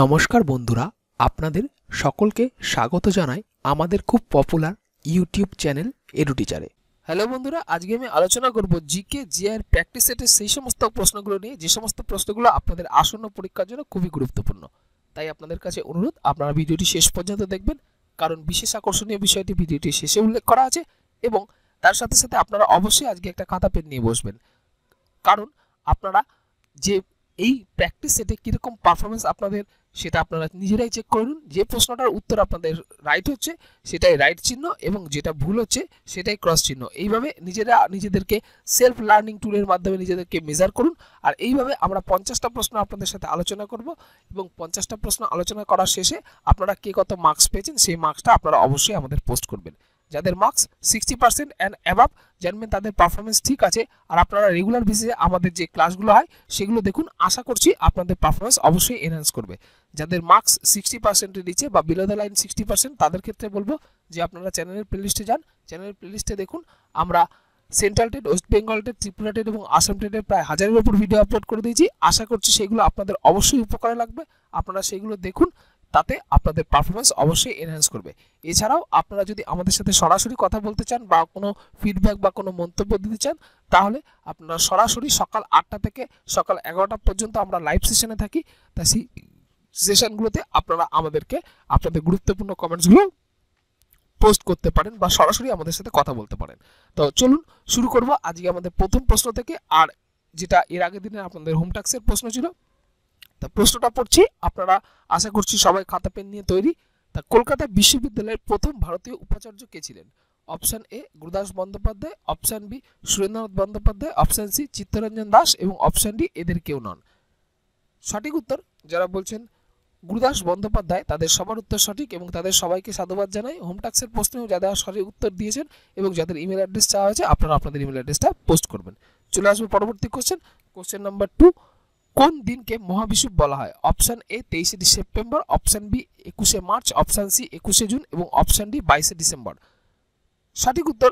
নমস্কার বন্ধুরা আপনাদের সকলকে স্বাগত জানাই আমাদের খুব পপুলার ইউটিউব চ্যানেল এডুটিচারে হ্যালো বন্ধুরা আজকে আমি আলোচনা করব জিকে জিআর প্র্যাকটিস সেটের সেই সমস্ত প্রশ্নগুলো নিয়ে যে সমস্ত প্রশ্নগুলো আপনাদের আসন্ন পরীক্ষার জন্য খুবই গুরুত্বপূর্ণ তাই আপনাদের কাছে অনুরোধ আপনারা ভিডিওটি শেষ পর্যন্ত দেখবেন কারণ বিশেষ আকর্ষণীয় বিষয়টি ভিডিওটি শেষে উল্লেখ করা আছে এবং তার সাথে সাথে আপনারা অবশ্যই আজকে একটা খাতা পেন নিয়ে বসবেন কারণ আপনারা যে এই প্র্যাকটিস সেটে কীরকম পারফরমেন্স আপনাদের সেটা আপনারা নিজেরাই চেক করুন যে প্রশ্নটার উত্তর আপনাদের রাইট হচ্ছে সেটাই রাইট চিহ্ন এবং যেটা ভুল হচ্ছে সেটাই ক্রস চিহ্ন এইভাবে নিজেরা নিজেদেরকে সেলফ লার্নিং টুলের মাধ্যমে নিজেদেরকে মেজার করুন আর এইভাবে আমরা পঞ্চাশটা প্রশ্ন আপনাদের সাথে আলোচনা করব এবং পঞ্চাশটা প্রশ্ন আলোচনা করার শেষে আপনারা কে কত মার্কস পেয়েছেন সেই মার্কসটা আপনারা অবশ্যই আমাদের পোস্ট করবেন যাদের marks sixty percent and above জানবেন তাদের পারফরমেন্স ঠিক আছে আর আপনারা রেগুলার বেসিসে আমাদের যে ক্লাসগুলো হয় সেগুলো দেখুন আশা করছি আপনাদের পারফরমেন্স অবশ্যই এনহান্স করবে যাদের মার্কস সিক্সটি পার্সেন্টের নিচে বা below the line sixty percent তাদের ক্ষেত্রে বলবো যে আপনারা চ্যানেলের প্লেলিস্টে যান চ্যানেলের প্লেলিস্টে দেখুন আমরা central TET West Bengal TET Tripura TET এবং আসাম টেটের প্রায় হাজারের ওপর ভিডিও আপলোড করে দিয়েছি আশা করছি সেগুলো আপনাদের অবশ্যই উপকারে লাগবে আপনারা সেগুলো দেখুন তাতে আপনাদের পারফরমেন্স অবশ্যই এনহ্যান্স করবে এছাড়াও আপনারা যদি আমাদের সাথে সরাসরি কথা বলতে চান বা কোনো ফিডব্যাক বা কোনো মন্তব্য দিতে চান তাহলে আপনারা সরাসরি সকাল আটটা থেকে সকাল এগারোটা পর্যন্ত আমরা লাইভ সেশনে থাকি তা সেই সেশনগুলোতে আপনারা আমাদেরকে আপনাদের গুরুত্বপূর্ণ কমেন্টসগুলো পোস্ট করতে পারেন বা সরাসরি আমাদের সাথে কথা বলতে পারেন তো চলুন শুরু করব আজকে আমাদের প্রথম প্রশ্ন থেকে আর যেটা এর আগের দিনে আপনাদের হোমটাক্সের প্রশ্ন ছিল তা প্রশ্নটা পড়ছি আপনারা আশা করছি সবাই খাতা পেন নিয়ে তৈরি তা কলকাতা বিশ্ববিদ্যালয়ের প্রথম ভারতীয় উপাচার্য কে ছিলেন option A Gurudas Bandyopadhyay option B Surendranath Bandyopadhyay option C Chittaranjan Das এবং অপশান ডি এদের কেউ নন সঠিক উত্তর যারা বলছেন গুরুদাস বন্দ্যোপাধ্যায় তাদের সবার উত্তর সঠিক এবং তাদের সবাইকে সাধুবাদ জানাই হোম টাক্সের প্রশ্নেও যাদের সঠিক উত্তর দিয়েছেন এবং যাদের ইমেল অ্যাড্রেস চাওয়া হয়েছে আপনারা আপনাদের ইমেল অ্যাড্রেসটা পোস্ট করবেন চলে আসবে পরবর্তী কোশ্চেন কোশ্চেন নাম্বার টু কোন দিনকে মহাবিশ্ব বলা হয় অপশান এ তেইশে সেপ্টেম্বর অপশন বি একুশে মার্চ অপশান সি একুশে জুন এবং অপশন ডি বাইশে ডিসেম্বর সঠিক উত্তর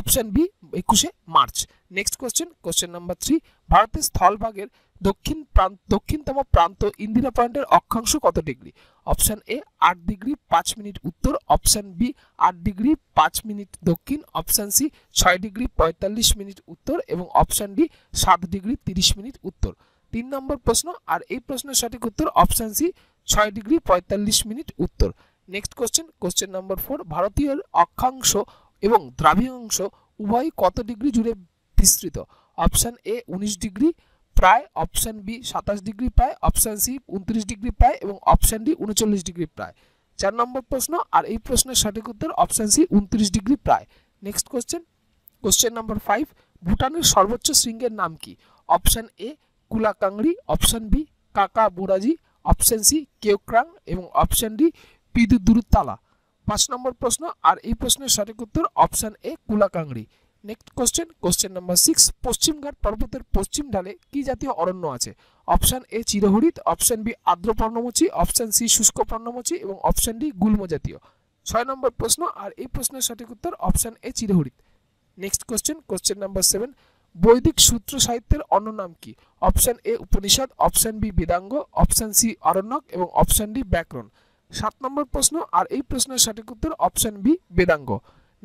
অপশান বি একুশে March next question question number three ভারতের স্থলভাগের দক্ষিণ প্রান্ত দক্ষিণতম প্রান্ত ইন্দিরা পয়েন্টের অক্ষাংশ কত ডিগ্রি অপশান এ আট ডিগ্রি পাঁচ মিনিট উত্তর অপশন বি আট ডিগ্রি পাঁচ মিনিট দক্ষিণ অপশান সি ছয় ডিগ্রি পঁয়তাল্লিশ মিনিট উত্তর এবং অপশন ডি সাত ডিগ্রি তিরিশ মিনিট উত্তর তিন নম্বর প্রশ্ন আর এই প্রশ্নের সঠিক উত্তর অপশান সি ছয় ডিগ্রি পঁয়তাল্লিশ মিনিট উত্তর next question question number four ভারতীয় অক্ষাংশ এবং দ্রাভিয়াংশ উভয় কত ডিগ্রি জুড়ে বিস্তৃত অপশান এ উনিশ ডিগ্রি প্রায় অপশান বি সাতাশ ডিগ্রি প্রায় অপশান সি উনত্রিশ ডিগ্রি প্রায় এবং অপশান ডি উনচল্লিশ ডিগ্রি প্রায় চার নম্বর প্রশ্ন আর এই প্রশ্নের সঠিক উত্তর অপশান সি উনত্রিশ ডিগ্রি প্রায় next question question number five ভুটানের সর্বোচ্চ শৃঙ্গের নাম কি option A Kangri option B Kakabo বুড়াজি অপশন সি কেউক্রাং এবং অপশন ডি পিদুদুরুতালা পাঁচ নম্বর প্রশ্ন আর এই প্রশ্নের সঠিক উত্তর option A Kangri next question question number six পশ্চিমঘাট পর্বতের পশ্চিম ঢালে কি জাতীয় অরণ্য আছে অপশন এ চিরহরিত অপশন বি আর্দ্র পর্ণমোচী অপশন সি শুষ্ক পর্ণমোচী এবং অপশন ডি গুল্ম জাতীয় ছয় নম্বর প্রশ্ন আর এই প্রশ্নের সঠিক উত্তর অপশন এ চিরহরিত next question question number seven বৈদিক সূত্র সাহিত্যের অন্য নাম কি option A Upanishad option B Vedanga option C Aranyaka এবং অপশন ডি ব্যাকরণ সাত নম্বর প্রশ্ন আর এই প্রশ্নের সঠিক উত্তর option B Vedanga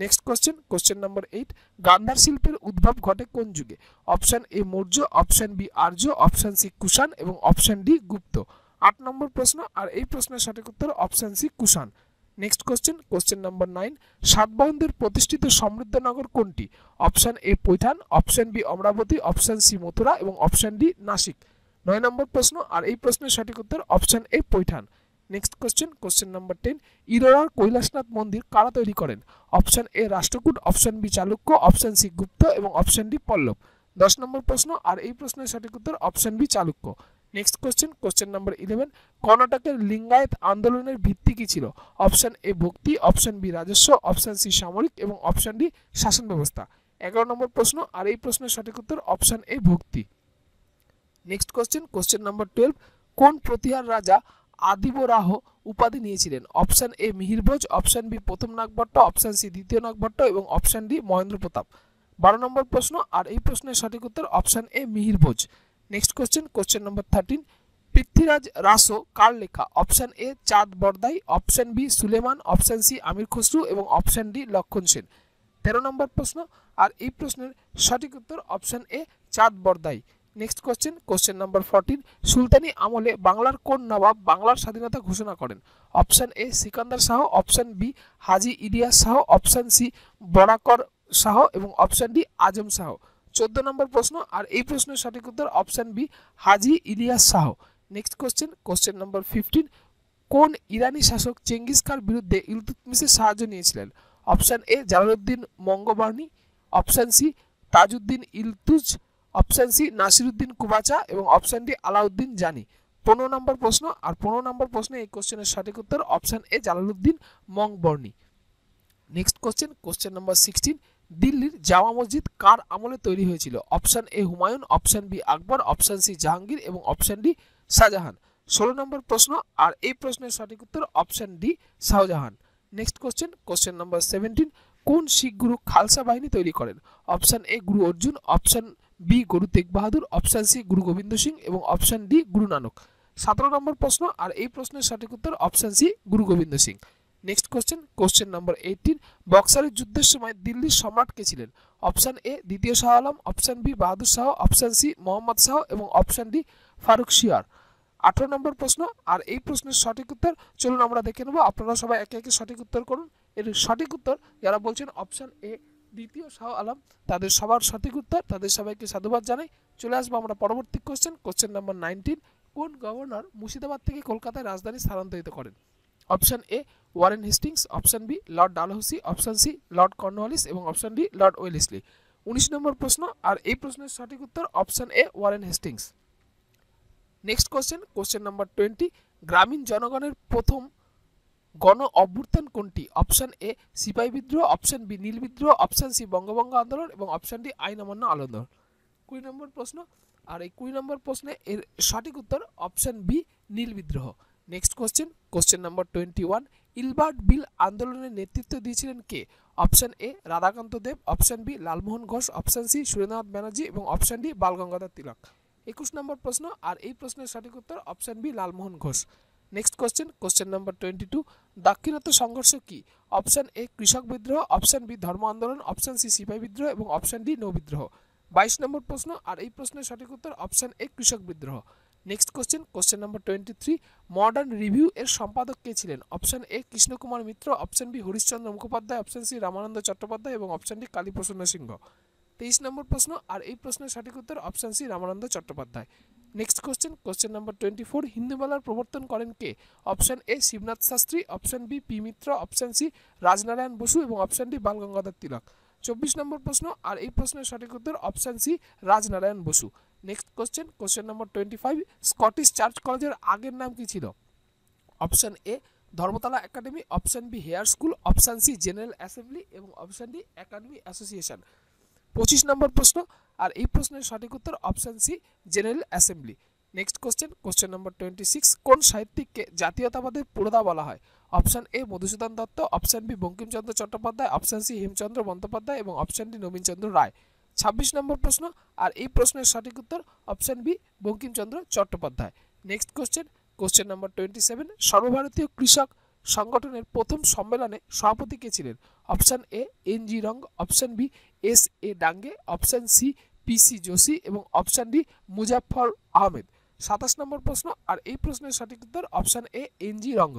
next question question number eight Gandhara শিল্পের উদ্ভব ঘটে কোন যুগে option A Maurya option B Arya option C Kushan এবং অপশন ডি গুপ্ত আট নম্বর প্রশ্ন আর এই প্রশ্নের সঠিক উত্তর option C Kushan next question question number nine সাতবাহনদের প্রতিষ্ঠিত সমৃদ্ধ নগর কোনটি option A Paithan option B Amaravati option C Mathura এবং অপশান ডি নাসিক নয় নম্বর প্রশ্ন আর এই প্রশ্নের সঠিক উত্তর option A Paithan next question question number ten ইরোরার কৈলাসনাথ মন্দির কারা তৈরি করেন option A Rashtrakuta option B Chalukya option C Gupta এবং অপশান ডি পল্লব দশ নম্বর প্রশ্ন আর এই প্রশ্নের সঠিক উত্তর option B Chalukya next question question number eleven কর্ণাটকের লিঙ্গায়ত আন্দোলনের ভিত্তি কি ছিল option A bhakti option B রাজস্ব অপশান সি সামরিক এবং অপশান ডি শাসন ব্যবস্থা এগারো নম্বর প্রশ্ন আর এই প্রশ্নের সঠিক উত্তর option A bhakti next question question number twelve কোন প্রতিহার রাজা আদিবরাহ উপাধি নিয়েছিলেন option A Mihirbhoj option B প্রথম নাগভট্ট অপশান সি দ্বিতীয় নাগভট্ট এবং অপশান ডি মহেন্দ্র প্রতাপ বারো নম্বর প্রশ্ন আর এই প্রশ্নের সঠিক উত্তর option A Mihirbhoj next question question number thirteen Prithviraj Raso কার লেখা option A Chand Bardai option B Suleman option C Amir Khusrau এবং অপশান ডি লক্ষণ সেন তেরো নম্বর প্রশ্ন আর এই প্রশ্নের সঠিক উত্তর option A Chand Bardai next question question number fourteen সুলতানি আমলে বাংলার কোন নবাব বাংলার স্বাধীনতা ঘোষণা করেন option A Sikandar Shah option B Haji Ilyas Shah option C বরাকর শাহ এবং অপশান ডি আজম শাহ চোদ্দ নম্বর প্রশ্ন আর এই প্রশ্নের সঠিক উত্তর option B Haji Ilyas Shah next question question number fifteen কোন ইরানি শাসক চেঙ্গিস খার বিরুদ্ধে ইলতুতমিসের সাহায্য নিয়েছিলেন option A Jalaluddin Mangburni option C Tajuddin Yildiz option C Nasiruddin Qubacha এবং অপশান ডি আলাউদ্দিন জানি পনেরো নম্বর প্রশ্ন আর পনেরো নম্বর প্রশ্নে এই কোশ্চেনের সঠিক উত্তর option A Jalaluddin Mangburni next question question number sixteen দিল্লির জামা মসজিদ কার আমলে তৈরি হয়েছিল option A Humayun option B Akbar option C Jahangir এবং অপশন ডি শাহজাহান ষোলো নম্বর প্রশ্ন আর এই প্রশ্নের সঠিক উত্তর option D Shahjahan next question question number seventeen কোন শিখ গুরু খালসা বাহিনী তৈরি করেন অপশান এ গুরু অর্জুন অপশন বি গুরু তেগ বাহাদুর অপশন সি গুরু গোবিন্দ সিং এবং অপশন ডি গুরু নানক সতেরো নম্বর প্রশ্ন আর এই প্রশ্নের সঠিক উত্তর option C Guru Gobind Singh next question question number eighteen বক্সারের যুদ্ধের সময় দিল্লির সম্রাট কে ছিলেন অপশান এ দ্বিতীয় Shah Alam option B Bahadur Shah option C Mohammad Shah এবং অপশান ডি ফারুক শিয়ার আঠারো নম্বর প্রশ্ন আর এই প্রশ্নের সঠিক উত্তর চলুন আমরা দেখে নেব আপনারা সবাই একে একে সঠিক উত্তর করুন এর সঠিক উত্তর যারা বলছেন অপশান এ দ্বিতীয় শাহ আলম তাদের সবার সঠিক উত্তর তাদের সবাইকে সাধুবাদ জানাই চলে আসবো আমরা পরবর্তী কোশ্চেন কোশ্চেন নাম্বার নাইনটিন কোন গভর্নর মুর্শিদাবাদ থেকে কলকাতায় রাজধানী স্থানান্তরিত করেন option A Warren Hastings option B Lord Dalhousie option C Lord Cornwallis এবং অপশান ডি লর্ড ওয়েলিসলি উনিশ নম্বর প্রশ্ন আর এই প্রশ্নের সঠিক উত্তর option A Warren Hastings next question question number twenty গ্রামীণ জনগণের প্রথম গণ অভ্যুত্থান কোনটি অপশান এ সিপাহি বিদ্রোহ অপশান বি নীল বিদ্রোহ অপশন সি বঙ্গভঙ্গ আন্দোলন এবং অপশান ডি আইন অমান্য আন্দোলন কুড়ি নম্বর প্রশ্ন আর এই কুড়ি নম্বর প্রশ্নে এর সঠিক উত্তর অপশান বি নীল বিদ্রোহ next question question number twenty one Ilbert bill আন্দোলনের নেতৃত্ব দিয়েছিলেন কে option A Radhakanta Deb option B Lalmohan Ghosh option C Surendranath Banerjee এবং অপশন ডি বালগঙ্গাধর তিলক একুশ নম্বর প্রশ্ন আর এই প্রশ্নের সঠিক উত্তর option B Lalmohan Ghosh next question question number twenty two দাক্ষিণাত্য সংঘর্ষ কি অপশন এ কৃষক বিদ্রোহ অপশন বি ধর্ম আন্দোলন অপশন সি সিপাহী বিদ্রোহ এবং অপশন ডি নৌ বিদ্রোহ বাইশ নম্বর প্রশ্ন আর এই প্রশ্নের সঠিক উত্তর অপশন এ কৃষক বিদ্রোহ next question question number twenty three modern review এর সম্পাদক কে ছিলেন option A Krishnakumar Mitra option B Harishchandra Mukhopadhyay option C Ramananda Chattopadhyay এবং অপশন ডি কালীপ্রসন্ন সিংহ তেইশ নম্বর প্রশ্ন আর এই প্রশ্নের সঠিক উত্তর option C Ramananda Chattopadhyay next question question number twenty four হিন্দুমেলার প্রবর্তন করেন কে option A Shibnath Shastri option B P Mitra option C Rajnarayan Basu এবং অপশন ডি বালগঙ্গাধর তিলক চব্বিশ নম্বর প্রশ্ন আর এই প্রশ্নের সঠিক উত্তর option C Rajnarayan Basu next question question number twenty five Scottish Church কলেজের আগের নাম কি ছিল option A Dharmatala academy option B Hare school option C General Assembly এবং অপশান ডি একাডেমি অ্যাসোসিয়েশন পঁচিশ নম্বর প্রশ্ন আর এই প্রশ্নের সঠিক উত্তর option C General Assembly next question question number twenty six কোন সাহিত্যিককে জাতীয়তাবাদের পুরোদা বলা হয় option A Madhusudan Dutta option B Bankimchandra Chattopadhyay option C Hemchandra Bandyopadhyay এবং অপশান ডি নবীনচন্দ্র রায় ছাব্বিশ নম্বর প্রশ্ন আর এই প্রশ্নের সঠিক উত্তর option B Bankimchandra Chattopadhyay next question question number twenty seven সর্বভারতীয় কৃষক সংগঠনের প্রথম সম্মেলনে সভাপতি কে ছিলেন option A N G Ranga option B S A Dange option C P C Joshi এবং অপশান ডি মুজাফর আহমেদ সাতাশ নম্বর প্রশ্ন আর এই প্রশ্নের সঠিক উত্তর option A N G Ranga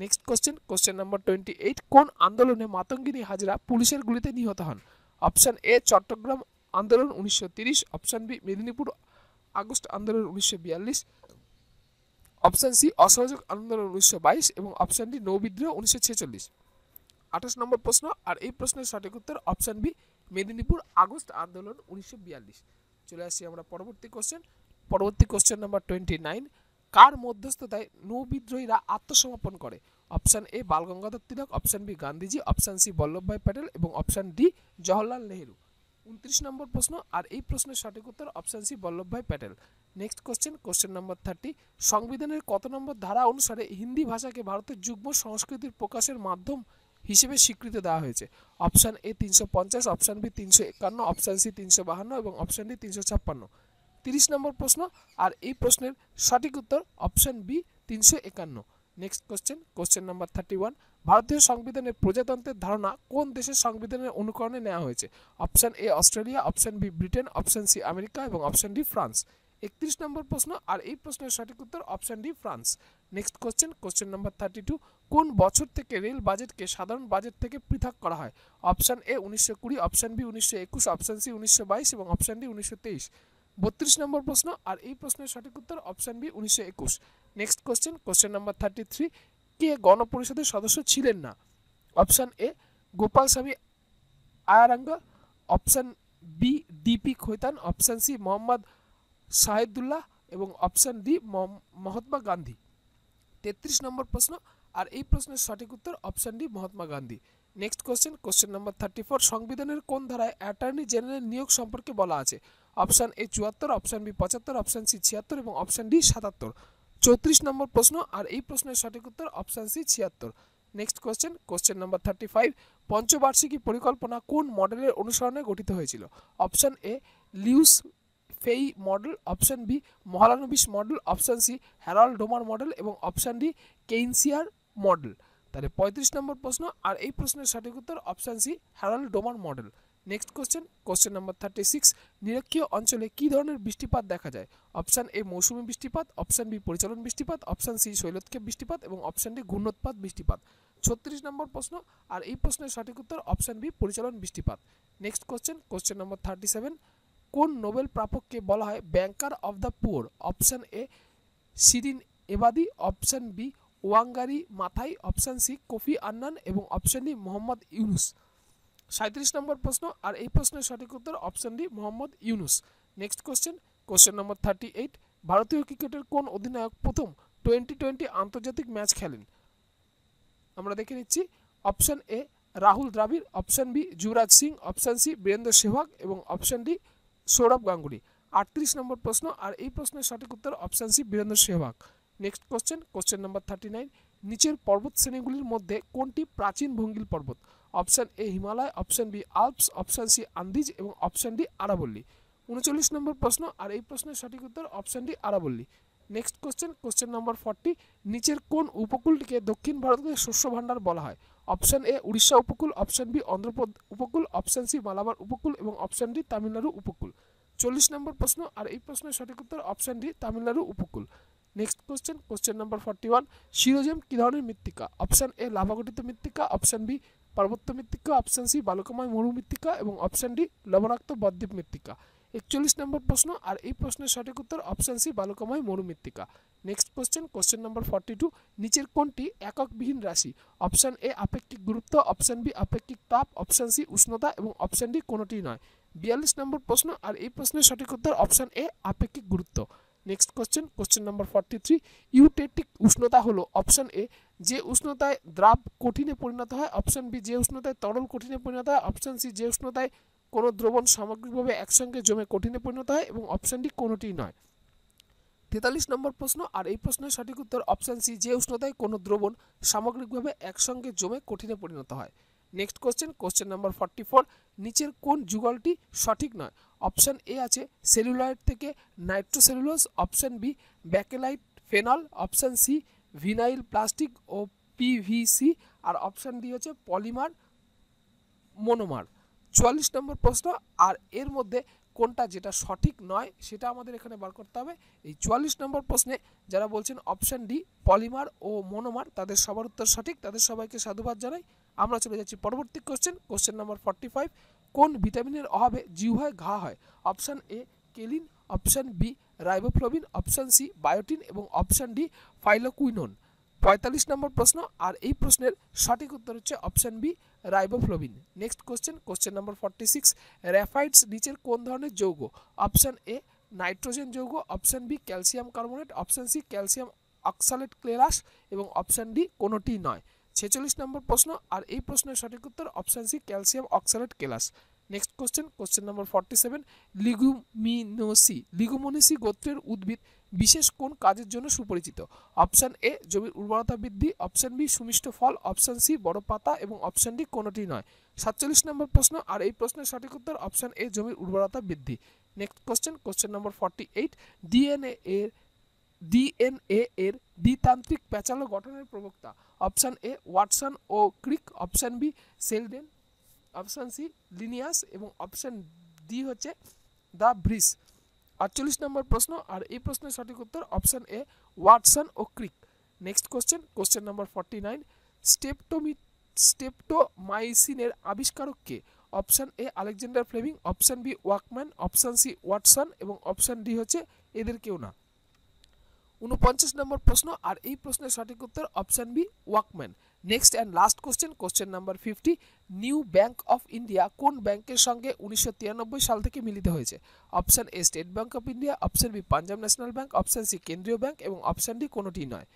next question question number twenty eight কোন আন্দোলনে মাতঙ্গিনী হাজরা পুলিশের গুলিতে নিহত হন অপশান এ চট্টগ্রাম আন্দোলন উনিশশো তিরিশ অপশান বি মেদিনীপুর আগস্ট আন্দোলন উনিশশো বিয়াল্লিশ অপশান সি অসহযোগ আন্দোলন উনিশশো বাইশ এবং অপশান ডি নৌবিদ্রোহ উনিশশো ছেচল্লিশ আঠাশ নম্বর প্রশ্ন আর এই প্রশ্নের সঠিক উত্তর অপশান বি মেদিনীপুর আগস্ট আন্দোলন উনিশশো বিয়াল্লিশ চলে আসি আমরা পরবর্তী কোশ্চেন পরবর্তী কোশ্চেন নাম্বার টোয়েন্টি নাইন কার মধ্যস্থতায় নৌ বিদ্রোহীরা আত্মসমর্পণ করে option A Balgangadhar Tilak option B Gandhiji option C Vallabhbhai Patel এবং অপশান ডি জওহরলাল নেহেরু উনত্রিশ নম্বর প্রশ্ন আর এই প্রশ্নের সঠিক উত্তর option C Vallabhbhai Patel next question question number thirty সংবিধানের কত নম্বর ধারা অনুসারে হিন্দি ভাষাকে ভারতের যুগ্ম সংস্কৃতির প্রকাশের মাধ্যম হিসেবে স্বীকৃতি দেওয়া হয়েছে অপশান এ তিনশো পঞ্চাশ অপশান বি তিনশো একান্ন অপশান সি তিনশো বাহান্ন এবং অপশান ডি তিনশো ছাপ্পান্ন তিরিশ নম্বর প্রশ্ন আর এই প্রশ্নের সঠিক উত্তর অপশান বি তিনশো একান্ন next question question number thirty one ভারতীয় সংবিধানে প্রজাতন্ত্রের ধারণা কোন দেশের সংবিধানের অনুকরণে নেওয়া হয়েছে option A Australia option B Britain option C America এবং অপশান ডি ফ্রান্স একত্রিশ নম্বর প্রশ্ন আর এই প্রশ্নের সঠিক উত্তর option D France next question question number thirty two কোন বছর থেকে রেল বাজেটকে সাধারণ বাজেট থেকে পৃথক করা হয় অপশান এ উনিশশো কুড়ি অপশান বি উনিশশো একুশ অপশান সি উনিশশো বাইশ এবং অপশান ডি উনিশশো তেইশ বত্রিশ নম্বর প্রশ্ন আর এই প্রশ্নের সঠিক উত্তর অপশান বি উনিশশো একুশ next question question number thirty three কে গণপরিষদের সদস্য ছিলেন না অপশান এ গোপাল স্বামী আয়ারাঙ্গ option B D P Khaitan option C Mohammad Shahidullah এবং অপশান ডি মহাত্মা গান্ধী তেত্রিশ নম্বর প্রশ্ন আর এই প্রশ্নের সঠিক উত্তর option D Mahatma Gandhi next question question number thirty four সংবিধানের কোন ধারায় অ্যাটর্নি জেনারেল নিয়োগ সম্পর্কে বলা আছে অপশান এ চুয়াত্তর অপশান বি পঁচাত্তর অপশান সি ছিয়াত্তর এবং অপশান ডি সাতাত্তর চৌত্রিশ নম্বর প্রশ্ন আর এই প্রশ্নের সঠিক উত্তর অপশান সি ছিয়াত্তর next question question number thirty five পঞ্চবার্ষিকী পরিকল্পনা কোন মডেলের অনুসরণে গঠিত হয়েছিল option A Lewis Fei model option B Mahalanobis model option C Harrod Domar model এবং অপশান ডি কেইনসিয়ার মডেল তাহলে পঁয়ত্রিশ নম্বর প্রশ্ন আর এই প্রশ্নের সঠিক উত্তর option C Harrod Domar model next question question number thirty six নিরক্ষীয় অঞ্চলে কী ধরনের বৃষ্টিপাত দেখা যায় অপশান এ মৌসুমি বৃষ্টিপাত অপশান বি পরিচালন বৃষ্টিপাত অপশান সি শৈলতকে বৃষ্টিপাত এবং অপশান ডি ঘূর্ণোৎপাত বৃষ্টিপাত ছত্রিশ নম্বর প্রশ্ন আর এই প্রশ্নের সঠিক উত্তর অপশান বি পরিচালন বৃষ্টিপাত next question question number thirty seven কোন নোবেল প্রাপককে বলা হয় banker of the poor option A Shirin Ebadi option B Wangari Maathai option C coffee আন্নান এবং অপশান ডি মোহাম্মদ ইউনুস সাঁত্রিশ নম্বর প্রশ্ন আর এই প্রশ্নের সঠিক উত্তর option D Mohammad Yunus next question question number thirty eight ভারতীয় ক্রিকেটের কোন অধিনায়ক প্রথম টোয়েন্টি টোয়েন্টি আন্তর্জাতিক ম্যাচ খেলেন আমরা দেখে নিচ্ছি option A Rahul Dravid option B Yuvraj Singh option C Virender Sehwag এবং অপশন ডি সৌরভ গাঙ্গুলি আটত্রিশ নম্বর প্রশ্ন আর এই প্রশ্নের সঠিক উত্তর option C Virender Sehwag next question question number thirty nine নিচের পর্বত শ্রেণীগুলির মধ্যে কোনটি প্রাচীন ভঙ্গিল পর্বত option A Himalaya option B Alps option C Andes এবং অপশান ডি আরাবল্লী উনচল্লিশ নম্বর প্রশ্ন আর এই প্রশ্নের সঠিক উত্তর অপশান ডি আরাবল্লী next question question number forty নিচের কোন উপকূলটিকে দক্ষিণ ভারতের শস্য ভাণ্ডার বলা হয় অপশান এ উড়িষ্যা উপকূল অপশান বি অন্ধ্রপ্রদ উপকূল অপশান সি মালাবার উপকূল এবং অপশান ডি তামিলনাড়ু উপকূল চল্লিশ নম্বর প্রশ্ন আর এই প্রশ্নের সঠিক উত্তর অপশান ডি তামিলনাড়ু উপকূল next question question number forty one sierozem কী ধরনের মৃত্তিকা অপশান এ লাভাগঠিত মৃত্তিকা অপশান বি পার্বত্য মৃত্তিকা অপশন সি বালুকাময় মরু মৃত্তিকা এবং অপশন ডি লবণাক্ত বদ্বীপ মৃত্তিকা একচল্লিশ নম্বর প্রশ্ন আর এই প্রশ্নের সঠিক উত্তর অপশন সি বালুকাময় মরু মৃত্তিকা next question question number forty two নিচের কোনটি এককবিহীন রাশি অপশন এ আপেক্ষিক গুরুত্ব অপশন বি আপেক্ষিক তাপ অপশন সি উষ্ণতা এবং অপশন ডি কোনোটি নয় বিয়াল্লিশ নম্বর প্রশ্ন আর এই প্রশ্নের সঠিক উত্তর অপশন এ আপেক্ষিক গুরুত্ব next question question number forty three eutectic উষ্ণতা হলো অপশন এ যে উষ্ণতায় দ্রাব কঠিনে পরিণত হয় অপশন বি যে উষ্ণতায় তরল কঠিনে পরিণত হয় অপশন সি যে উষ্ণতায় কোনো দ্রবণ সামগ্রিকভাবে একসঙ্গে জমে কঠিনে পরিণত হয় এবং অপশন ডি কোনোটি নয় তেতাল্লিশ নম্বর প্রশ্ন আর এই প্রশ্নের সঠিক উত্তর অপশন সি যে উষ্ণতায় কোনো দ্রবণ সামগ্রিকভাবে একসঙ্গে জমে কঠিনে পরিণত হয় next question question number forty four নিচের কোন যুগলটি সঠিক নয় অপশান এ আছে সেলুলয়েড থেকে nitrocellulose option B Bakelite phenol option C vinyl plastic ও পিভিসি আর অপশান ডি হচ্ছে পলিমার মনোমার চুয়াল্লিশ নম্বর প্রশ্ন আর এর মধ্যে কোনটা যেটা সঠিক নয় সেটা আমাদের এখানে বার করতে হবে এই চুয়াল্লিশ নম্বর প্রশ্নে যারা বলছেন অপশান ডি পলিমার ও মনোমার তাদের সবার উত্তর সঠিক তাদের সবাইকে সাধুবাদ জানাই আমরা চলে যাচ্ছি পরবর্তী question question number forty five কোন ভিটামিনের অভাবে জিহ্বায় ঘা হয় option A choline option B riboflavin option C biotin এবং অপশান ডি ফাইলোকুইনন পঁয়তাল্লিশ নম্বর প্রশ্ন আর এই প্রশ্নের সঠিক উত্তর হচ্ছে option B riboflavin next question question number forty six raphides নিচের কোন ধরনের যৌগ অপশান এ নাইট্রোজেন যৌগ option B calcium carbonate option C calcium oxalate ক্লেরাস এবং অপশান ডি কোনোটি নয় ছেচল্লিশ নম্বর প্রশ্ন আর এই প্রশ্নের সঠিক উত্তর অপশান সি ক্যালসিয়াম অক্সালেট কেলাস next question question number forty seven Leguminosae Leguminosae গোত্রের উদ্ভিদ বিশেষ কোন কাজের জন্য সুপরিচিত অপশান এ জমির উর্বরতা বৃদ্ধি অপশান বি সুমিষ্ট ফল অপশান সি বড় পাতা এবং অপশান ডি কোনটি নয় সাতচল্লিশ নম্বর প্রশ্ন আর এই প্রশ্নের সঠিক উত্তর অপশান এ জমির উর্বরতা বৃদ্ধি next question question number forty eight DNA এর ডিএনএ এর দ্বিতান্ত্রিক প্যাচালো গঠনের প্রবক্তা অপশান এ ওয়াটসন ও Crick option B Selden option C Linnaeus এবং অপশান ডি হচ্ছে দ্য ব্রিজ আটচল্লিশ নম্বর প্রশ্ন আর এই প্রশ্নের সঠিক উত্তর অপশান এ ওয়াটসন ও Crick next question question number forty nine স্টেপটোমি স্টেপটোমাইসিনের আবিষ্কারক কে option A Alexander Fleming option B Waksman option C Watson এবং অপশান ডি হচ্ছে এদের কেউ না উনপঞ্চাশ নম্বর প্রশ্ন আর এই প্রশ্নের সঠিক উত্তর option B Waksman next and last question question number fifty New Bank of India কোন ব্যাংকের সঙ্গে উনিশশো সাল থেকে মিলিত হয়েছে option A State Bank of India option B Punjab National Bank option C কেন্দ্রীয় ব্যাংক এবং অপশান ডি কোনোটি নয়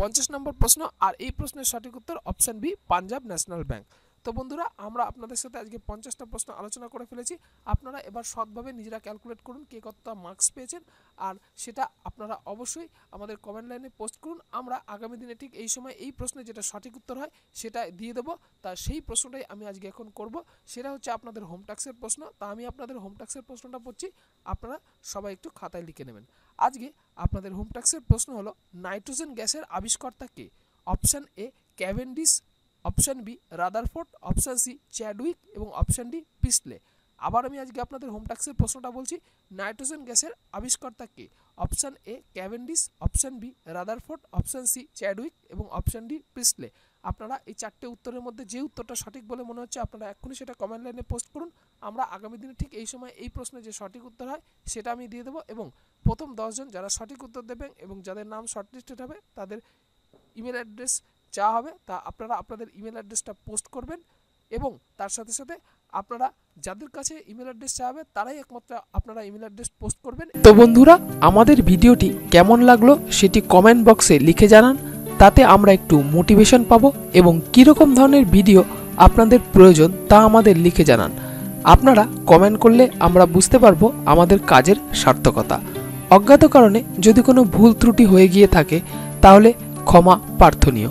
পঞ্চাশ নম্বর প্রশ্ন আর এই প্রশ্নের সঠিক উত্তর option B Punjab National Bank তো বন্ধুরা আমরা আপনাদের সাথে আজকে পঞ্চাশটা প্রশ্ন আলোচনা করে ফেলেছি আপনারা এবার সৎভাবে নিজেরা ক্যালকুলেট করুন কে কতটা মার্কস পেয়েছেন আর সেটা আপনারা অবশ্যই আমাদের কমেন্ট লাইনে পোস্ট করুন আমরা আগামী দিনে ঠিক এই সময় এই প্রশ্নে যেটা সঠিক উত্তর হয় সেটা দিয়ে দেবো তা সেই প্রশ্নটাই আমি আজকে এখন করব সেটা হচ্ছে আপনাদের হোম ট্যাক্সের প্রশ্ন তা আমি আপনাদের হোম ট্যাক্সের প্রশ্নটা পড়ছি আপনারা সবাই একটু খাতায় লিখে নেবেন আজকে আপনাদের হোম ট্যাক্সের প্রশ্ন হলো নাইট্রোজেন গ্যাসের আবিষ্কর্তা কে option A Cavendish option B Rutherford option C Chadwick এবং অপশান ডি পিসলে আবার আমি আজকে আপনাদের হোমটাক্সের প্রশ্নটা বলছি নাইট্রোজেন গ্যাসের আবিষ্কর্তা কে option A Cavendish option B Rutherford option C Chadwick এবং অপশান ডি পিসলে আপনারা এই চারটে উত্তরের মধ্যে যে উত্তরটা সঠিক বলে মনে হচ্ছে আপনারা এক্ষুনি সেটা কমেন্ট লাইনে পোস্ট করুন আমরা আগামী দিনে ঠিক এই সময় এই প্রশ্নে যে সঠিক উত্তর হয় সেটা আমি দিয়ে দেবো এবং প্রথম দশজন যারা সঠিক উত্তর দেবেন এবং যাদের নাম শর্টলিস্টেড হবে তাদের ইমেল অ্যাড্রেস চাওয়া হবে তা আপনারা আপনাদের ইমেল অ্যাড্রেসটা পোস্ট করবেন এবং তার সাথে সাথে আপনারা যাদের কাছে ইমেল অ্যাড্রেস হবে তারাই একমাত্র আপনারা ইমেল অ্যাড্রেস পোস্ট করবেন তো বন্ধুরা আমাদের ভিডিওটি কেমন লাগলো সেটি কমেন্ট বক্সে লিখে জানান তাতে আমরা একটু মোটিভেশন পাব এবং কীরকম ধরনের ভিডিও আপনাদের প্রয়োজন তা আমাদের লিখে জানান আপনারা কমেন্ট করলে আমরা বুঝতে পারবো আমাদের কাজের সার্থকতা অজ্ঞাত কারণে যদি কোনো ভুল ত্রুটি হয়ে গিয়ে থাকে তাহলে ক্ষমা প্রার্থনীয়